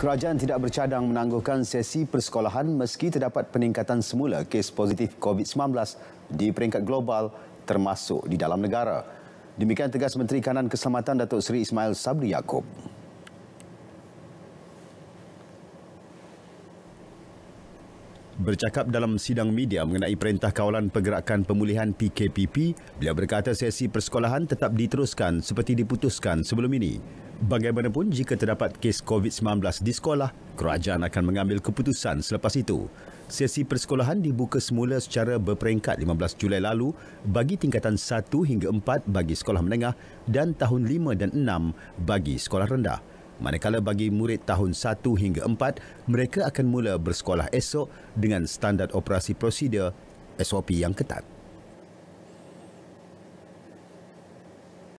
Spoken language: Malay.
Kerajaan tidak bercadang menangguhkan sesi persekolahan meski terdapat peningkatan semula kes positif COVID-19 di peringkat global termasuk di dalam negara. Demikian tegas Menteri Kanan Keselamatan Datuk Seri Ismail Sabri Yaakob. Bercakap dalam sidang media mengenai Perintah Kawalan Pergerakan Pemulihan PKPP, beliau berkata sesi persekolahan tetap diteruskan seperti diputuskan sebelum ini. Bagaimanapun, jika terdapat kes COVID-19 di sekolah, kerajaan akan mengambil keputusan selepas itu. Sesi persekolahan dibuka semula secara berperingkat 15 Julai lalu bagi tingkatan 1 hingga 4 bagi sekolah menengah dan tahun 5 dan 6 bagi sekolah rendah. Manakala bagi murid tahun 1 hingga 4, mereka akan mula bersekolah esok dengan standard operasi prosedur SOP yang ketat.